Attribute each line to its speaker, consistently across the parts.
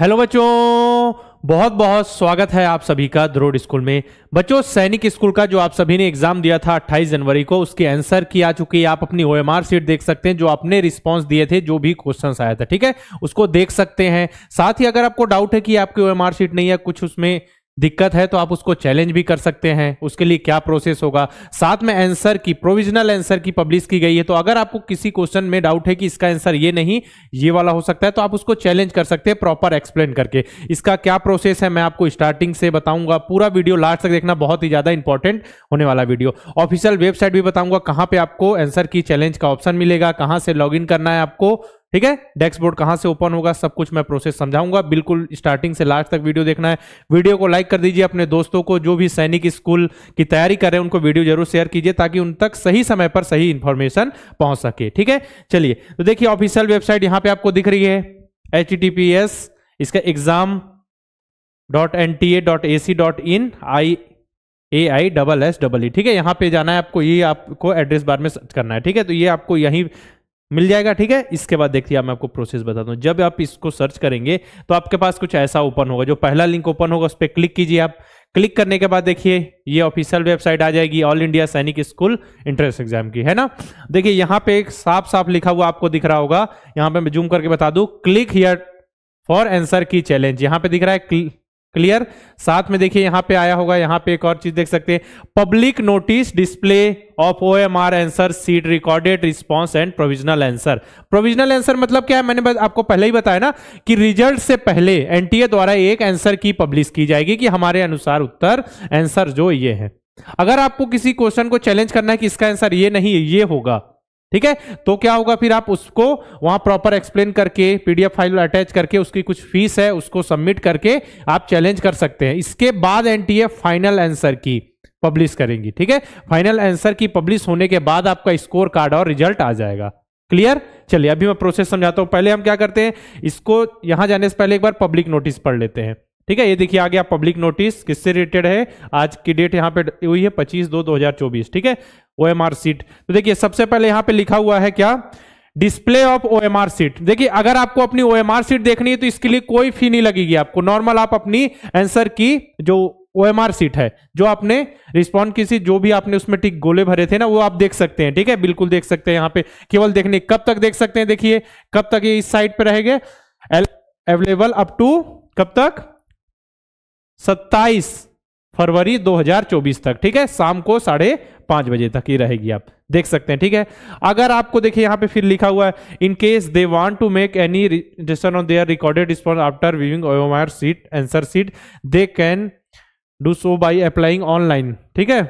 Speaker 1: hello बच्चों बहुत बहुत स्वागत है आप सभी का द्रोड स्कूल में बच्चों सैनिक स्कूल का जो आप सभी ने एग्जाम दिया था 28 जनवरी को उसके आंसर की आ चुकी है आप अपनी ओ एम सीट देख सकते हैं जो आपने रिस्पांस दिए थे जो भी क्वेश्चन आया था ठीक है उसको देख सकते हैं साथ ही अगर आपको डाउट है कि आपकी ओएमआर सीट नहीं है कुछ उसमें दिक्कत है तो आप उसको चैलेंज भी कर सकते हैं उसके लिए क्या प्रोसेस होगा साथ में आंसर की प्रोविजनल आंसर की पब्लिश की गई है तो अगर आपको किसी क्वेश्चन में डाउट है कि इसका आंसर ये नहीं ये वाला हो सकता है तो आप उसको चैलेंज कर सकते हैं प्रॉपर एक्सप्लेन करके इसका क्या प्रोसेस है मैं आपको स्टार्टिंग से बताऊंगा पूरा वीडियो लास्ट तक देखना बहुत ही ज्यादा इंपॉर्टेंट होने वाला वीडियो ऑफिशियल वेबसाइट भी बताऊंगा कहां पर आपको आंसर की चैलेंज का ऑप्शन मिलेगा कहां से लॉग करना है आपको ठीक है डैक्सबोर्ड कहां से ओपन होगा सब कुछ मैं प्रोसेस समझाऊंगा बिल्कुल स्टार्टिंग से लास्ट तक वीडियो देखना है वीडियो को लाइक कर दीजिए अपने दोस्तों को जो भी सैनिक स्कूल की तैयारी कर रहे हैं उनको वीडियो जरूर शेयर कीजिए ताकि उन तक सही समय पर सही इंफॉर्मेशन पहुंच सके ठीक है चलिए तो देखिए ऑफिशियल वेबसाइट यहां पर आपको दिख रही है एच इसका exam dot N T A dot A C dot in I A I double S double E ठीक है यहाँ पे जाना है आपको ये आपको एड्रेस बार में सर्च करना है ठीक है तो ये आपको यहीं मिल जाएगा ठीक है इसके बाद देखिए मैं आपको प्रोसेस बता दूं जब आप इसको सर्च करेंगे तो आपके पास कुछ ऐसा ओपन होगा जो पहला लिंक ओपन होगा उस पर क्लिक कीजिए आप क्लिक करने के बाद देखिए ये ऑफिशियल वेबसाइट आ जाएगी all India Sainik school entrance exam की है ना देखिए यहाँ पे एक साफ साफ लिखा हुआ आपको दिख रहा होगा यहाँ पे मैं जूम करके बता दू click here for answer key challenge यहाँ पे दिख रहा है क्लियर साथ में देखिए यहां पे आया होगा यहां पे एक और चीज देख सकते हैं public notice display of O M R answer sheet recorded response and provisional answer provisional answer मतलब क्या है मैंने आपको पहले ही बताया ना कि रिजल्ट से पहले एनटीए द्वारा एक आंसर की पब्लिश की जाएगी कि हमारे अनुसार उत्तर आंसर जो ये है अगर आपको किसी क्वेश्चन को चैलेंज करना है कि इसका आंसर ये नहीं ये होगा ठीक है तो क्या होगा फिर आप उसको वहां प्रॉपर एक्सप्लेन करके पीडीएफ फाइल अटैच करके उसकी कुछ फीस है उसको सबमिट करके आप चैलेंज कर सकते हैं इसके बाद NTA final answer key publish करेंगी ठीक है फाइनल आंसर की पब्लिश होने के बाद आपका स्कोर कार्ड और रिजल्ट आ जाएगा क्लियर चलिए अभी मैं प्रोसेस समझाता हूं पहले हम क्या करते हैं इसको यहां जाने से पहले एक बार पब्लिक नोटिस पढ़ लेते हैं ठीक है ये देखिए आ गया पब्लिक नोटिस किससे रिलेटेड है आज की डेट यहाँ पे हुई है 25 दो 2024 ठीक है आर सीट तो देखिए सबसे पहले यहां पे लिखा हुआ है क्या display of O R sheet देखिए अगर आपको अपनी ओ एम आर सीट देखनी है तो इसके लिए कोई फी नहीं लगेगी आपको नॉर्मल आप अपनी आंसर की जो ओ एम आर सीट है जो आपने रिस्पॉन्ड की सीट जो भी आपने उसमें टिक गोले भरे थे ना वो आप देख सकते हैं ठीक है बिल्कुल देख सकते हैं यहाँ पे केवल देखने कब तक देख सकते हैं देखिए कब तक ये इस साइट पे रहेंगे अवेलेबल अप टू कब तक सत्ताईस फरवरी 2024 तक ठीक है शाम को साढ़े पांच बजे तक ही रहेगी आप देख सकते हैं ठीक है अगर आपको देखिए यहां पे फिर लिखा हुआ है in case they want to make any decision on their recorded response after viewing sheet answer sheet they can do so by applying online ठीक है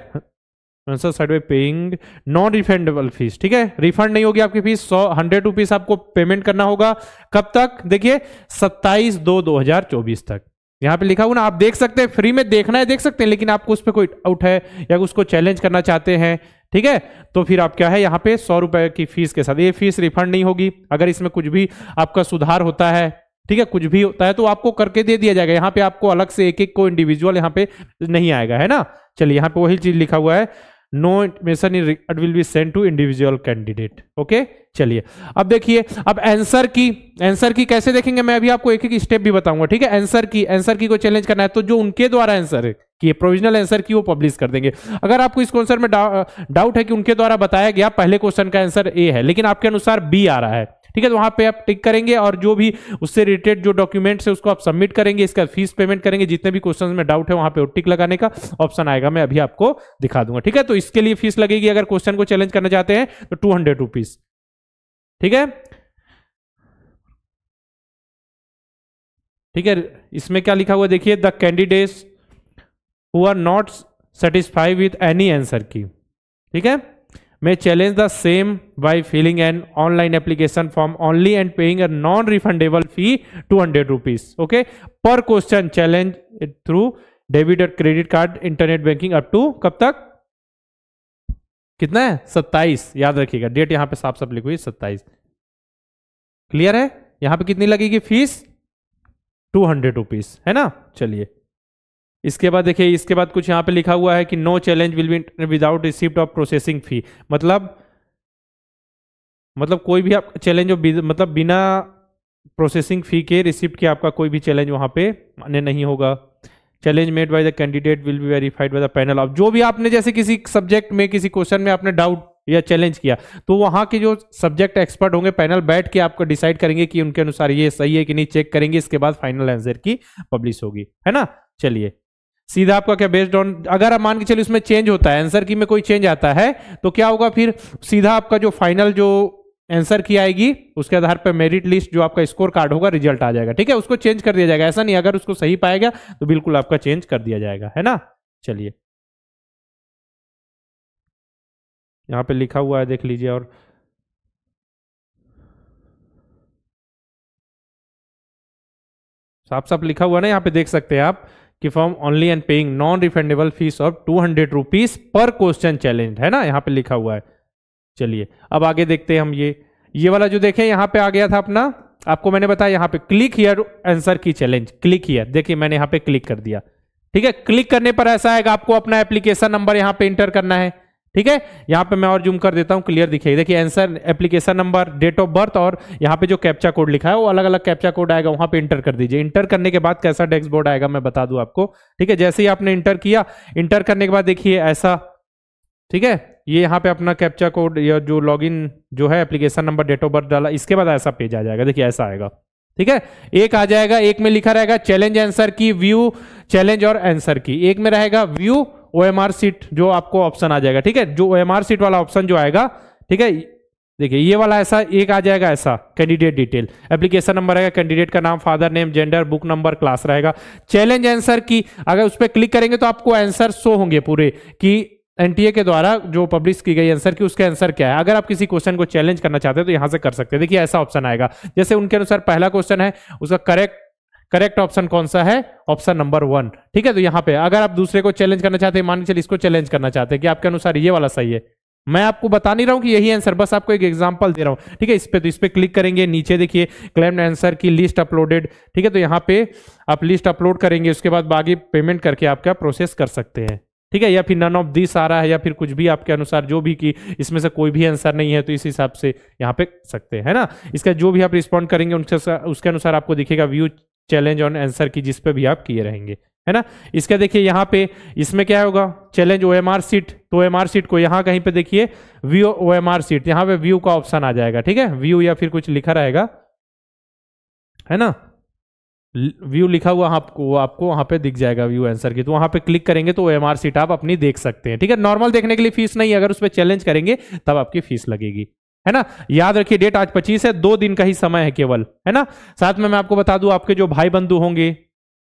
Speaker 1: answer side by paying non refundable fee ठीक है refund नहीं होगी आपकी fees सौ hundred rupees आपको payment करना होगा कब तक देखिए सत्ताईस दो दो हजार चौबीस तक यहाँ पे लिखा हुआ ना आप देख सकते हैं फ्री में देखना है देख सकते हैं लेकिन आपको उस पर कोई आउट है या उसको चैलेंज करना चाहते हैं ठीक है तो फिर आप क्या है यहाँ पे सौ रुपए की फीस के साथ ये फीस रिफंड नहीं होगी अगर इसमें कुछ भी आपका सुधार होता है ठीक है कुछ भी होता है तो आपको करके दे दिया जाएगा यहाँ पे आपको अलग से एक एक को इंडिविजुअल यहाँ पे नहीं आएगा है ना चलिए यहाँ पे वही चीज लिखा हुआ है no intimation will be send to individual candidate okay चलिए अब देखिए अब आंसर की आंसर की कैसे देखेंगे मैं अभी आपको एक एक स्टेप भी बताऊंगा ठीक है आंसर की आंसर की को चैलेंज करना है तो जो उनके द्वारा आंसर है कि प्रोविजनल आंसर की वो पब्लिश कर देंगे अगर आपको इस क्वेश्चन में डाउट है कि उनके द्वारा बताया गया पहले क्वेश्चन का आंसर ए है लेकिन आपके अनुसार बी आ रहा है ठीक है तो वहां पे आप टिक करेंगे और जो भी उससे रिलेटेड जो डॉक्यूमेंट्स है उसको आप सबमिट करेंगे इसका फीस पेमेंट करेंगे जितने भी क्वेश्चन में डाउट है वहां पे टिक लगाने का ऑप्शन आएगा मैं अभी आपको दिखा दूंगा ठीक है तो इसके लिए फीस लगेगी अगर क्वेश्चन को चैलेंज करना चाहते हैं तो टू हंड्रेड रुपीज ठीक है ठीक है इसमें क्या लिखा हुआ देखिए the candidates who are not satisfy with any answer key ठीक है may challenge the same by filling an online application form only and paying a non-refundable fee 200 rupees okay per question challenge it through debit और credit card internet banking up to कब तक कितना है सत्ताईस याद रखिएगा डेट यहां पे साफ साफ लिखी हुई सत्ताईस क्लियर है यहां पे कितनी लगेगी फीस टू हंड्रेड रुपीज है ना चलिए इसके बाद देखिए इसके बाद कुछ यहाँ पे लिखा हुआ है कि no challenge will be without receipt of processing fee मतलब मतलब कोई भी आप चैलेंज मतलब बिना प्रोसेसिंग फी के रिसिप्ट के आपका कोई भी चैलेंज वहाँ पे मान्य नहीं होगा challenge made by the candidate will be verified by the panel of जो भी आपने जैसे किसी सब्जेक्ट में किसी क्वेश्चन में आपने डाउट या चैलेंज किया तो वहाँ के जो सब्जेक्ट एक्सपर्ट होंगे पैनल बैठ के आपको डिसाइड करेंगे कि उनके अनुसार ये सही है कि नहीं चेक करेंगे इसके बाद फाइनल आंसर की पब्लिश होगी है ना चलिए सीधा आपका क्या बेस्ड ऑन अगर आप मान के चलिए उसमें चेंज होता है आंसर की में कोई चेंज आता है तो क्या होगा फिर सीधा आपका जो फाइनल जो आंसर की आएगी उसके आधार पर मेरिट लिस्ट जो आपका स्कोर कार्ड होगा रिजल्ट आ जाएगा ठीक है उसको चेंज कर दिया जाएगा ऐसा नहीं अगर उसको सही पाएगा तो बिल्कुल आपका चेंज कर दिया जाएगा है ना चलिए यहां पे लिखा हुआ है देख लीजिए और साफ साफ लिखा हुआ ना यहाँ पे देख सकते हैं आप कि form only and paying non refundable fees of two hundred rupees पर क्वेश्चन चैलेंज है ना यहाँ पे लिखा हुआ है चलिए अब आगे देखते हैं हम ये ये वाला जो देखें यहाँ पे आ गया था अपना आपको मैंने बताया यहाँ पे click here answer key challenge click here देखिए मैंने यहाँ पे क्लिक कर दिया ठीक है क्लिक करने पर ऐसा आएगा आपको अपना एप्लीकेशन नंबर यहाँ पे इंटर करना है ठीक है यहाँ पे मैं और जूम कर देता हूं क्लियर दिखेगी देखिए answer application number date of birth और यहां पे जो कैप्चा कोड लिखा है वो अलग अलग कैप्चा कोड आएगा वहां पे इंटर कर दीजिए इंटर करने के बाद कैसा बोर्ड आएगा मैं बता दू आपको ठीक है जैसे ही आपने इंटर किया इंटर करने के बाद देखिए ऐसा ठीक है ये यहाँ पे अपना कैप्चा कोड या जो लॉगिन जो है application number date of birth डाला इसके बाद ऐसा पेज आ जाएगा देखिए ऐसा आएगा ठीक है एक आ जाएगा एक में लिखा रहेगा challenge answer key view challenge और आंसर की एक में रहेगा view O M R sheet जो आपको ऑप्शन आ जाएगा ठीक है जो ओ एम आर सीट वाला ऑप्शन जो आएगा ठीक है देखिए ये वाला ऐसा एक आ जाएगा ऐसा कैंडिडेट डिटेल एप्लीकेशन नंबर रहेगा कैंडिडेट का नाम father name gender book number class रहेगा चैलेंज आंसर की अगर उस पर क्लिक करेंगे तो आपको आंसर शो होंगे पूरे कि एनटीए के द्वारा जो पब्लिश की गई आंसर की उसके आंसर क्या है अगर आप किसी क्वेश्चन को चैलेंज करना चाहते हैं तो यहां से कर सकते हैं देखिए ऐसा ऑप्शन आएगा जैसे उनके अनुसार पहला क्वेश्चन है उसका करेक्ट करेक्ट ऑप्शन कौन सा है ऑप्शन नंबर वन ठीक है तो यहाँ पे अगर आप दूसरे को चैलेंज करना चाहते हैं मान चलिए इसको चैलेंज करना चाहते हैं कि आपके अनुसार ये वाला सही है मैं आपको बता नहीं रहा हूं कि यही आंसर बस आपको एक एग्जांपल दे रहा हूं ठीक है इस पे तो इस पे क्लिक करेंगे नीचे देखिए claimed answer key list uploaded ठीक है तो यहाँ पे आप लिस्ट अपलोड करेंगे उसके बाद बाकी पेमेंट करके आपका प्रोसेस कर सकते हैं ठीक है या फिर नन ऑफ दिस आ रहा है या फिर कुछ भी आपके अनुसार जो भी की इसमें से कोई भी आंसर नहीं है तो इस हिसाब से यहाँ पे सकते हैं ना इसका जो भी आप रिस्पॉन्ड करेंगे उनके उसके अनुसार आपको दिखेगा व्यू चैलेंज ऑन आंसर की जिस पे भी आप किए रहेंगे है ना इसका देखिए यहाँ पे इसमें क्या होगा challenge O M R sheet तो ओ एम आर सीट को यहाँ कहीं पे देखिए view O M R sheet यहाँ पे व्यू का ऑप्शन आ जाएगा ठीक है व्यू या फिर कुछ लिखा रहेगा है ना व्यू लिखा हुआ आपको आपको वहां पे दिख जाएगा व्यू आंसर की तो वहां पे क्लिक करेंगे तो एम आर सीट आप अपनी देख सकते हैं ठीक है नॉर्मल देखने के लिए फीस नहीं है अगर उस पर चैलेंज करेंगे तब आपकी फीस लगेगी है ना याद रखिए डेट आज 25 है दो दिन का ही समय है केवल है ना साथ में मैं आपको बता दूं आपके जो भाई बंधु होंगे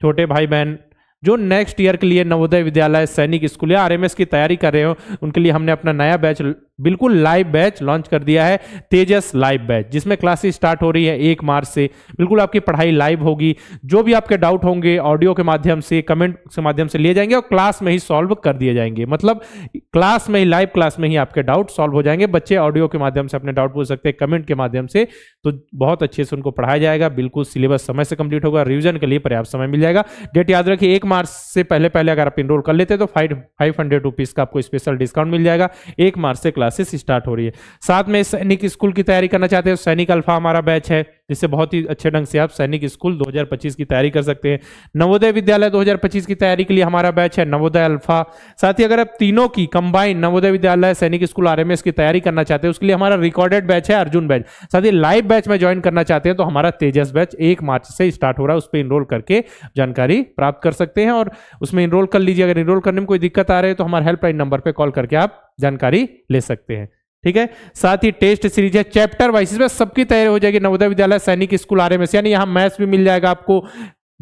Speaker 1: छोटे भाई बहन जो नेक्स्ट ईयर के लिए नवोदय विद्यालय सैनिक स्कूल या आरएमएस की तैयारी कर रहे हो उनके लिए हमने अपना नया बैच बिल्कुल लाइव बैच लॉन्च कर दिया है तेजस लाइव बैच जिसमें क्लासेस स्टार्ट हो रही है एक मार्च से बिल्कुल आपकी पढ़ाई लाइव होगी जो भी आपके डाउट होंगे ऑडियो के माध्यम से कमेंट के माध्यम से लिए जाएंगे और क्लास में ही सॉल्व कर दिए जाएंगे मतलब क्लास में ही लाइव क्लास में ही आपके डाउट सॉल्व हो जाएंगे बच्चे ऑडियो के माध्यम से अपने डाउट पूछ सकते हैं कमेंट के माध्यम से तो बहुत अच्छे से उनको पढ़ाया जाएगा बिल्कुल सिलेबस समय से कंप्लीट होगा रिविजन के लिए पर्याप्त समय मिल जाएगा डेट याद रखिए एक मार्च से पहले पहले अगर आप इनरोल कर लेते तो फाइव फाइव हंड्रेड रुपीज का आपको स्पेशल डिस्काउंट मिल जाएगा एक मार्च से क्लास क्लासेस स्टार्ट हो रही है साथ में सैनिक स्कूल की तैयारी करना चाहते हो तो सैनिक अल्फा हमारा बैच है जिससे बहुत ही अच्छे ढंग से आप सैनिक स्कूल 2025 की तैयारी कर सकते हैं नवोदय विद्यालय 2025 की तैयारी के लिए हमारा बैच है नवोदय अल्फा साथ ही अगर आप तीनों की कंबाइन नवोदय विद्यालय सैनिक स्कूल आर की तैयारी करना चाहते हैं उसके लिए हमारा रिकॉर्डेड बैच है अर्जुन बैच साथ ही लाइव बैच में ज्वाइन करना चाहते हैं तो हमारा तेजस बैच एक मार्च से स्टार्ट हो रहा है उस पर इनरोल करके जानकारी प्राप्त कर सकते हैं और उसमें इनरोल कर लीजिए अगर इनरोल करने में कोई दिक्कत आ रही है तो हमारे हेल्पलाइन नंबर पर कॉल करके आप जानकारी ले सकते हैं ठीक है साथ ही टेस्ट सीरीज है चैप्टर वाइज इसमें सबकी तैयारी हो जाएगी नवोदय विद्यालय सैनिक स्कूल आर एम एस यानी यहाँ मैथ्स भी मिल जाएगा आपको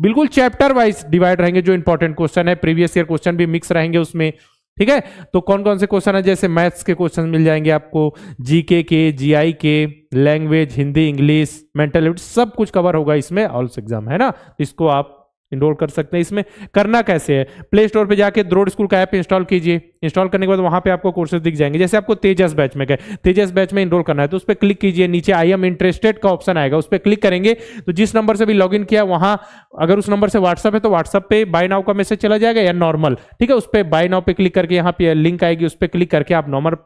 Speaker 1: बिल्कुल चैप्टर वाइज डिवाइड रहेंगे जो इंपॉर्टेंट क्वेश्चन है प्रीवियस ईयर क्वेश्चन भी मिक्स रहेंगे उसमें ठीक है तो कौन कौन से क्वेश्चन है जैसे मैथ्स के क्वेश्चन मिल जाएंगे आपको जीके के जीआई के लैंग्वेज हिंदी इंग्लिश मेंटल सब कुछ कवर होगा इसमें ऑल्स एग्जाम है ना इसको आप इनरोल कर सकते हैं इसमें करना कैसे है प्ले स्टोर पर जाके द्रोड स्कूल का ऐप इंस्टॉल कीजिए इंस्टॉल करने के बाद वहां पे आपको कोर्सेज दिख जाएंगे जैसे आपको तेजस बैच में गए तेजस बैच में इनरोल करना है तो उस पर क्लिक कीजिए नीचे आई एम इंटरेस्टेड का ऑप्शन आएगा उस पर क्लिक करेंगे तो जिस नंबर से भी लॉग इन किया वहां अगर उस नंबर से व्हाट्सअप है तो व्हाट्सअप पे बाय नाउ का मैसेज चला जाएगा या नॉर्मल ठीक है उस पर बाय नाउ पे क्लिक करके यहाँ पे लिंक आएगी उस पर क्लिक करके आप नॉर्मल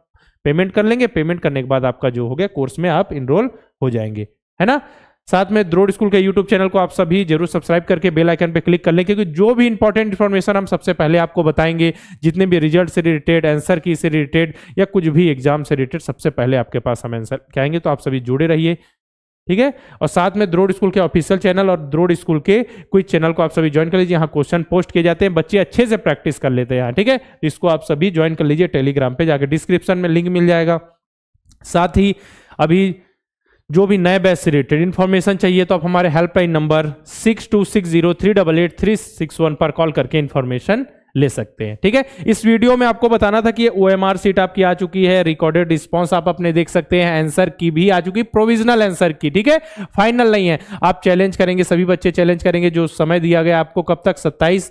Speaker 1: पेमेंट कर लेंगे पेमेंट करने के बाद आपका जो हो गया कोर्स में आप इनरोल हो जाएंगे है ना साथ में द्रोड स्कूल के यूट्यूब चैनल को आप सभी जरूर सब्सक्राइब करके बेल आइकन पर क्लिक कर लें क्योंकि जो भी इंपॉर्टेंट इन्फॉर्मेशन हम सबसे पहले आपको बताएंगे जितने भी रिजल्ट से रिलेटेड आंसर की से रिलेटेड या कुछ भी एग्जाम से रिलेटेड सबसे पहले आपके पास हम आंसर कहेंगे तो आप सभी जुड़े रहिए ठीक है और साथ में द्रोड स्कूल के ऑफिशियल चैनल और द्रोड स्कूल के क्विज चैनल को आप सभी ज्वाइन कर लीजिए यहाँ क्वेश्चन पोस्ट किए जाते हैं बच्चे अच्छे से प्रैक्टिस कर लेते हैं यहाँ ठीक है तो इसको आप सभी ज्वाइन कर लीजिए टेलीग्राम पे जाकर डिस्क्रिप्शन में लिंक मिल जाएगा साथ ही अभी जो भी नए बैच से रिलेटेड इन्फॉर्मेशन चाहिए तो आप हमारे helpline number six two six zero three double eight three six one पर कॉल करके इन्फॉर्मेशन ले सकते हैं ठीक है इस वीडियो में आपको बताना था कि ओ एम आर सीट आपकी आ चुकी है रिकॉर्डेड रिस्पॉन्स आप अपने देख सकते हैं आंसर की भी आ चुकी प्रोविजनल आंसर की ठीक है फाइनल नहीं है आप चैलेंज करेंगे सभी बच्चे चैलेंज करेंगे जो समय दिया गया आपको कब तक सत्ताईस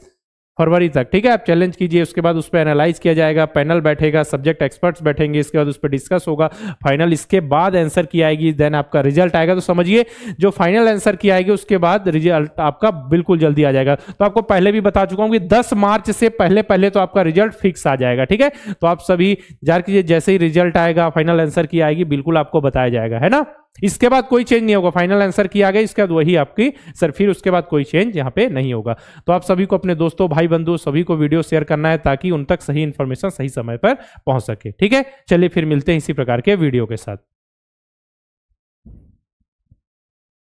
Speaker 1: फरवरी तक ठीक है आप चैलेंज कीजिए उसके बाद उस पर एनालाइज किया जाएगा पैनल बैठेगा सब्जेक्ट एक्सपर्ट्स बैठेंगे इसके बाद उस पर डिस्कस होगा फाइनल इसके बाद आंसर की आएगी देन आपका रिजल्ट आएगा तो समझिए जो फाइनल आंसर की आएगी उसके बाद रिजल्ट आपका बिल्कुल जल्दी आ जाएगा तो आपको पहले भी बता चुका हूँ कि दस मार्च से पहले पहले तो आपका रिजल्ट फिक्स आ जाएगा ठीक है तो आप सभी जार कीजिए जैसे ही रिजल्ट आएगा फाइनल आंसर की आएगी बिल्कुल आपको बताया जाएगा है ना इसके बाद कोई चेंज नहीं होगा फाइनल आंसर किया गया इसके बाद वही आपकी सर फिर उसके बाद कोई चेंज यहाँ पे नहीं होगा तो आप सभी को अपने दोस्तों भाई बंधु सभी को वीडियो शेयर करना है ताकि उन तक सही इन्फॉर्मेशन सही समय पर पहुंच सके ठीक है चलिए फिर मिलते हैं इसी प्रकार के वीडियो के साथ